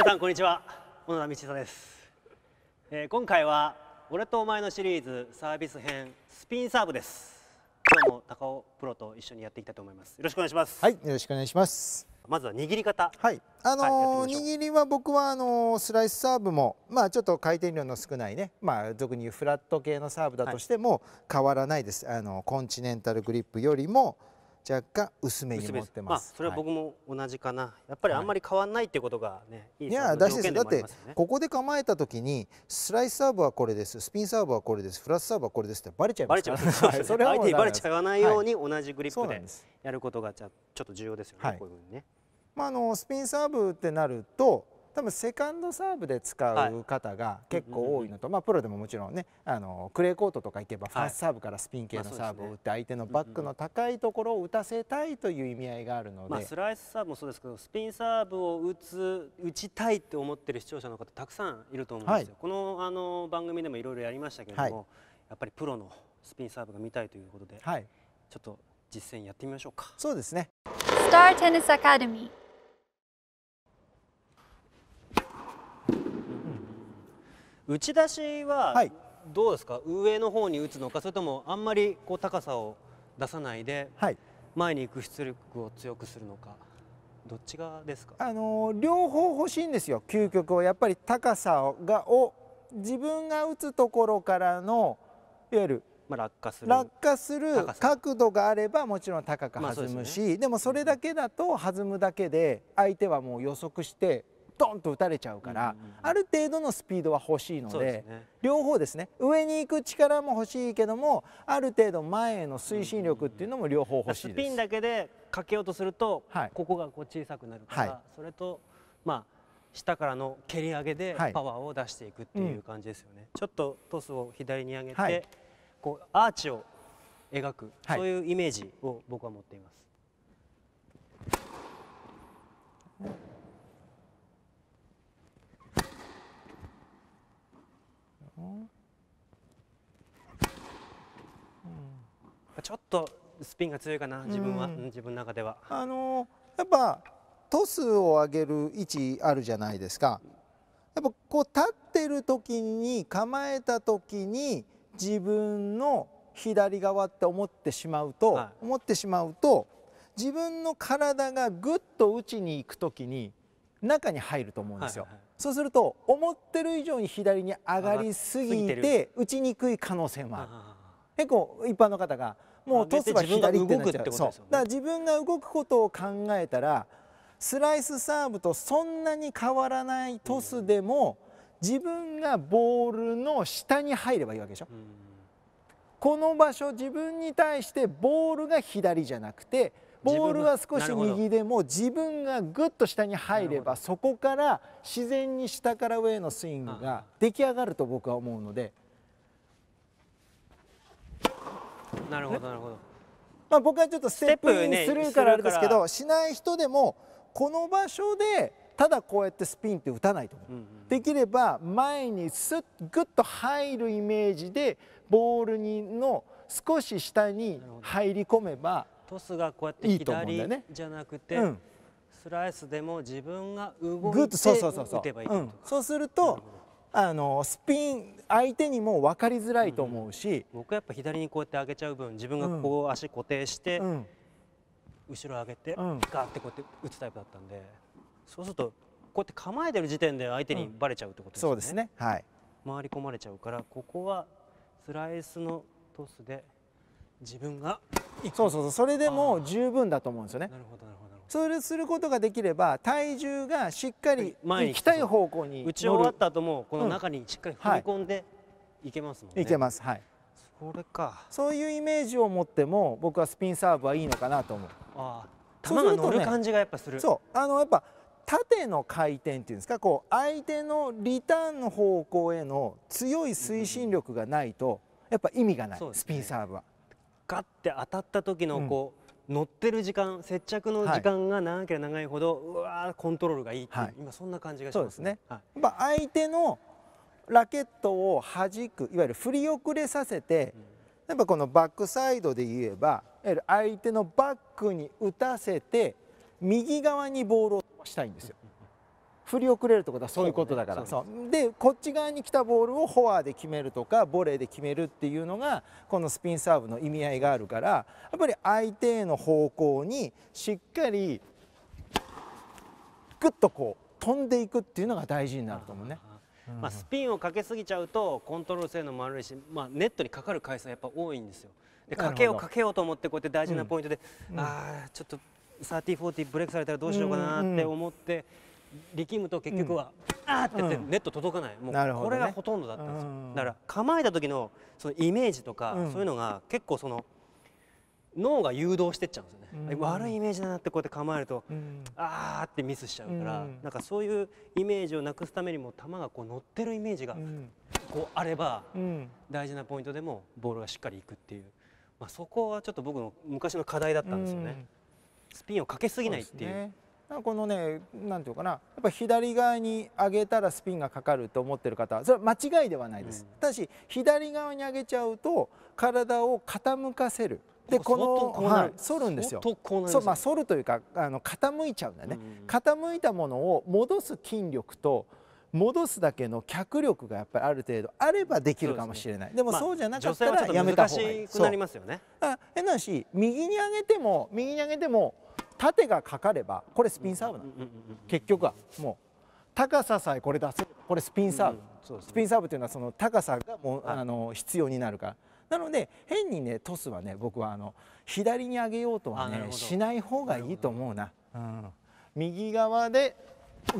皆さんこんにちは小野田道人です、えー、今回は俺とお前のシリーズサービス編スピンサーブです今日も高尾プロと一緒にやっていきたいと思いますよろしくお願いしますはいよろしくお願いしますまずは握り方はいあのーはい、握りは僕はあのー、スライスサーブもまあちょっと回転量の少ないねまあ俗に言うフラット系のサーブだとしても変わらないです、はい、あのコンチネンタルグリップよりも若干薄めに持ってます、まあ、それは僕も同じかな、はい、やっぱりあんまり変わんないっていうことがね、はい、いいや大事です、ね、だってここで構えた時にスライスサーブはこれですスピンサーブはこれですフラッシュサーブはこれですってバレちゃいますから、バレちゃいます、それは相手にバレちゃわないように同じグリップでやることがじゃちょっと重要ですよね、こういうふうにね、まあ、あのスピンサーブってなると多分セカンドサーブで使う方が結構多いのと、まあ、プロでももちろんねあのクレーコートとか行けばファーストサーブからスピン系のサーブを打って相手のバックの高いところを打たせたいという意味合いがあるので、まあ、スライスサーブもそうですけどスピンサーブを打つ打ちたいって思ってる視聴者の方たくさんいると思うんですよ。このあの番組でもいろいろやりましたけれども、やっぱりプロのスピンサーブが見たいということで、はい、ちょっと実践やってみましょうか。そうですね Star Tennis Academy 打ち出しはどうですか、はい、上の方に打つのかそれともあんまりこう高さを出さないで、前に行く出力を強くするのかどっちがですか、あのー、両方欲しいんですよ究極をやっぱり高さがを自分が打つところからのいわゆるまあ、落下する落下する角度があればもちろん高く弾むし、まあでね、でもそれだけだと弾むだけで相手はもう予測してドンと打たれちゃうから、ある程度のスピードは欲しいので、ね、両方ですね上に行く力も欲しいけどもある程度前への推進力っていうのも両方欲しいです、うん、スピンだけでかけようとすると、はい、ここがこう小さくなるから、はい、それとまあ下からの蹴り上げでパワーを出していくっていう感じですよね、はいうん、ちょっとトスを左に上げて、こうアーチを描く、そういうイメージを僕は持っています。ちょっとスピンが強いかな自分は、うん、自分の中では。あのやっぱトスを上げる位置あるじゃないですか。やっぱこう立ってる時に構えた時に自分の左側って思ってしまうと、はい、思ってしまうと自分の体がぐっと打ちに行く時に中に入ると思うんですよ、はいはい、そうすると思ってる以上に左に上がりすぎて打ちにくい可能性もある結構一般の方がもうトスは左ってなっちゃうね、だから自分が動くことを考えたらスライスサーブとそんなに変わらないトスでも、自分がボールの下に入ればいいわけでしょ、うこの場所自分に対してボールが左じゃなくてボールは少し右でも自分がぐっと下に入ればそこから自然に下から上へのスイングが出来上がると僕は思うので。なるほどなるほど、まあ、僕はちょっとステップにンするからあれですけどしない人でもこの場所でただこうやってスピンって打たないと思う、うんうん、できれば前にスッグッと入るイメージでボールにの少し下に入り込めばトスがこうやって左じゃなくて、うん、スライスでも自分が動いて打てばいい、うん、そうするとあのスピン相手にも分かりづらいと思うし、うん、僕やっぱ左にこうやって上げちゃう分自分がこう足固定して、うん、後ろ上げて、うん、ガーってこうやって打つタイプだったんでそうするとこうやって構えてる時点で相手にバレちゃうってことですね、そうですねはい回り込まれちゃうからここはスライスのトスで自分がそうそうそうそれでも十分だと思うんですよねなるほどなるほどそれすることができれば体重がしっかり行きたい方向に打ち終わった後もこの中にしっかり踏み込んでいけますもんね、うんはい、いけますはいそれかそういうイメージを持っても僕はスピンサーブはいいのかなと思うああ球が乗る感じがやっぱする、ね、そうあのやっぱ縦の回転っていうんですかこう相手のリターンの方向への強い推進力がないとやっぱ意味がない、ね、スピンサーブはガッて当たった時のこう、うん乗ってる時間接着の時間が長ければ長いほど、はい、うわコントロールがいいって、はい、今そんな感じがしますね。すねはい、相手のラケットを弾くいわゆる振り遅れさせて、うん、やっぱこのバックサイドで言えば相手のバックに打たせて右側にボールを飛ばしたいんですよ。うん振り遅れるってことはそういうことだから、ね、でこっち側に来たボールをフォアで決めるとかボレーで決めるっていうのがこのスピンサーブの意味合いがあるからやっぱり相手への方向にしっかりグッとこう飛んでいくっていうのが大事になると思うね。まあ、スピンをかけすぎちゃうとコントロール性能も悪いし、まあ、ネットにかかる回数やっぱ多いんですよ。でかけようかけようと思ってこうやって大事なポイントで、うん、ああちょっと3040ブレイクされたらどうしようかなって思って。うん力むと結局は、うん、あーってやってネット届かない、うん、もうこれがほとんどだったんですよ、ね、だから構えた時のそのイメージとか、うん、そういうのが結構その脳が誘導してっちゃうんですよね、悪いイメージだなってこうやって構えると、あーってミスしちゃうから、なんかそういうイメージをなくすためにも球がこう乗ってるイメージがこうあれば、大事なポイントでもボールがしっかりいくっていう、まあ、そこはちょっと僕の昔の課題だったんですよね、スピンをかけすぎないっていう。このね何ていうかなやっぱ左側に上げたらスピンがかかると思ってる方それは間違いではないです、うん、ただし左側に上げちゃうと体を傾かせるでこのはい、反るんですよ。そうまあ反るというかあの傾いちゃうんだね、うん、傾いたものを戻す筋力と戻すだけの脚力がやっぱりある程度あればできるかもしれないで、ね,、もそうじゃなかったらやめた方がいい、まあ、難しくなりますよね変な話右に上げても右に上げても縦がかかればこれスピンサーブなの、うんうん、結局はもう高ささえこれ出せこれスピンサーブ、うんね、スピンサーブというのはその高さがもう、あの必要になるからなので変にねトスはね僕はあの左に上げようとはねしない方がいいと思うな、うん、右側で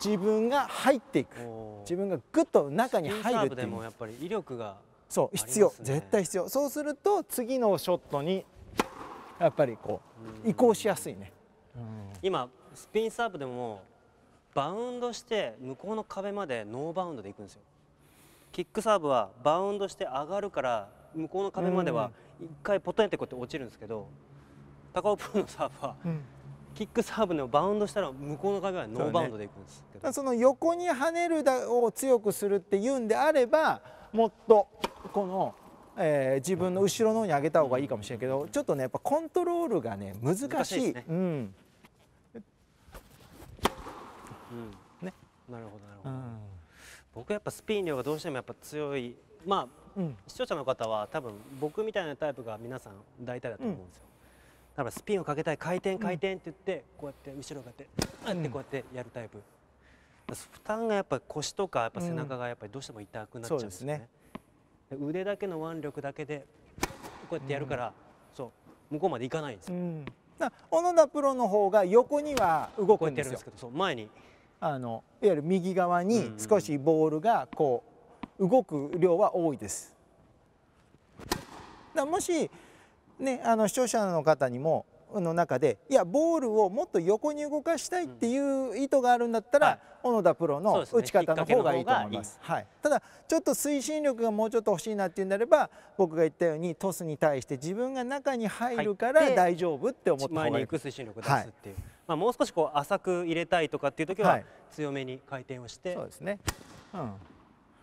自分が入っていく自分がぐっと中に入るっていうやっぱり威力が、そう必要絶対必要そうすると次のショットにやっぱりこう移行しやすいね、今スピンサーブでもバウンドして向こうの壁までノーバウンドでいくんですよキックサーブはバウンドして上がるから向こうの壁までは一回ポトンってこうやって落ちるんですけど高尾プロのサーブは、キックサーブのバウンドしたら向こうの壁はノーバウンドでいくんですけどそ、ね,、の横に跳ねるだを強くするっていうんであればもっとこの、えー、自分の後ろの方に上げた方がいいかもしれないけど、ちょっとねやっぱコントロールがね難しい。難しいですね、うんねなるほどなるほど、僕やっぱスピン量がどうしてもやっぱ強いまあ、視聴者の方は多分僕みたいなタイプが皆さん大体だと思うんですよ、だからスピンをかけたい回転回転って言って、こうやって後ろがってあってこうやってやるタイプ、負担がやっぱ腰とかやっぱ背中がやっぱりどうしても痛くなっちゃうんですね,、腕だけの腕力だけでこうやってやるから、そう向こうまでいかないんですよ、小野田プロの方が横には動くんですよこうやってやるんですけどそう前にあのいわゆる右側に少しボールがこう動く量は多いです。だもし、ね、あの視聴者の方にもの中でいやボールをもっと横に動かしたいっていう意図があるんだったら、うん、小野田プロの打ち方の方がいいと思います、ね、はい、ただちょっと推進力がもうちょっと欲しいなっていうんであれば僕が言ったようにトスに対して自分が中に入るから大丈夫って思った方がいい。すてはいまあ、もう少しこう浅く入れたいとかっていう時は強めに回転をして、そうですね、うん、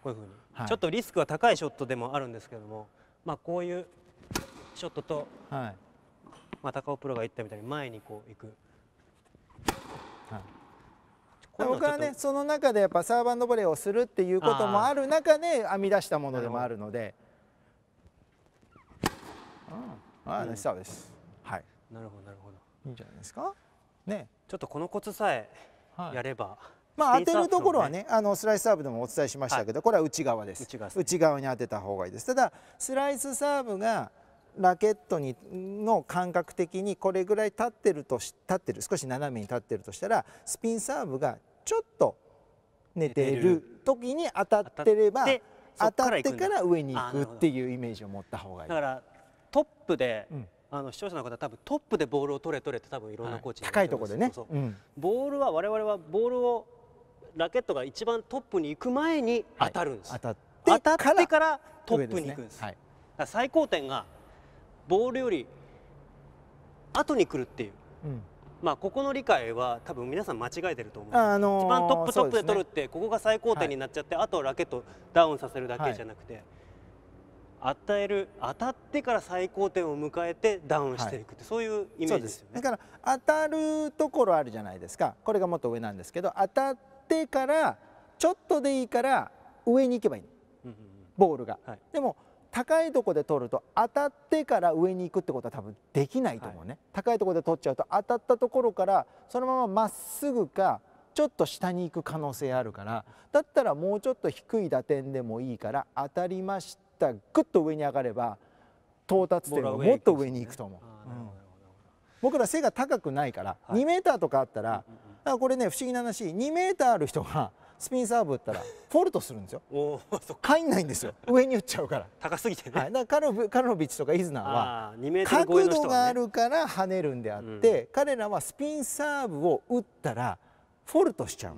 こういうふうに、はい、ちょっとリスクは高いショットでもあるんですけども、まあ、こういうショットと、はい、まあ、高尾プロが言ったみたいに前にこう行く。はい僕はねその中でやっぱサーバーのボレーをするっていうこともある中で編み出したものでもあるのでああ、うん、そうです、はいなるほどなるほどいいんじゃないですかね、ちょっとこのコツさえやれば、はい、まあ、当てるところはね、ね、あのスライスサーブでもお伝えしましたけど、はい、これは内側です内側に当てた方がいいですただスライスサーブがラケットにの感覚的にこれぐらい立ってると立ってる少し斜めに立ってるとしたらスピンサーブがちょっと寝てる時に当たってれば当たってから上に行くっていうイメージを持った方がいいだからトップで、うんあの視聴者の方多分トップでボールを取れ取れって多分いろんなコーチに、はい、高いところでね、うん、ボールは我々はボールをラケットが一番トップに行く前に当たるんです、はい、当たってからトップに行くんです、ねはい、最高点がボールより後に来るっていう、うん、まあここの理解は多分皆さん間違えてると思う、あのー、一番トップトップで取るって、ね、ここが最高点になっちゃって、はい、あとラケットダウンさせるだけじゃなくて、与える当たってから最高点を迎えてダウンしていくって、はい、そういうイメージですよねだから当たるところあるじゃないですかこれがもっと上なんですけど当たってからちょっとでいいから上に行けばいい、ボールが、はい、でも高いとこで取ると当たってから上に行くってことは多分できないと思うね、はい、高いとこで取っちゃうと当たったところからそのまままっすぐかちょっと下に行く可能性あるからだったらもうちょっと低い打点でもいいから当たりましたターぐっと上に上がれば到達点がもっと上に行くと思う、ねうん、僕ら背が高くないから、はい、2メーターとかあったら、うんうん、これね不思議な話2メーターある人がスピンサーブ打ったらフォルトするんですよ入 んないんですよ上に打っちゃうから 高すぎてね、はい、だからカルビッチとかイズナーは角度があるから跳ねるんであって、うん、彼らはスピンサーブを打ったらフォルトしちゃう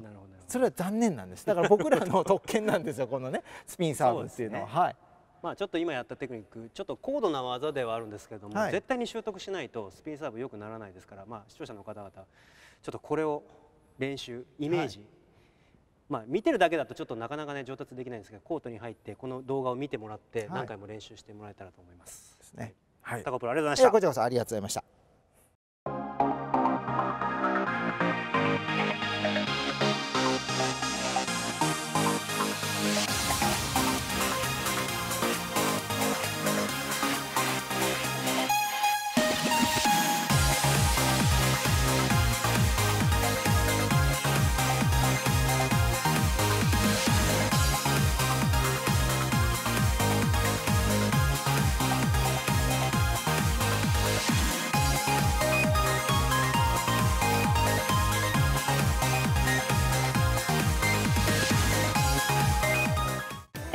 それは残念なんですだから僕らの特権なんですよこのねスピンサーブっていうのは、ね、はいまあ、ちょっと今やったテクニックちょっと高度な技ではあるんですけれども、はい、絶対に習得しないとスピンサーブよくならないですから、まあ、視聴者の方々ちょっとこれを練習イメージ、はい、まあ、見てるだけだとちょっとなかなかね上達できないんですけどコートに入ってこの動画を見てもらって何回も練習してもらえたらと思います。はい、ですね。はい、タコプロありがとうございました。こありがとうございました。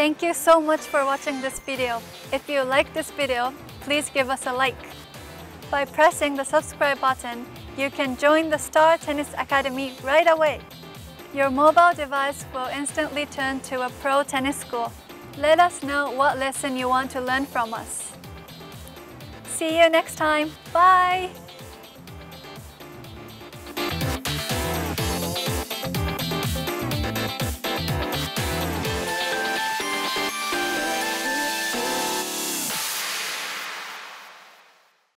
Thank you so much for watching this video. If you like this video, please give us a like. By pressing the subscribe button, you can join the Star Tennis Academy right away. Your mobile device will instantly turn to a pro tennis school. Let us know what lesson you want to learn from us. See you next time. Bye!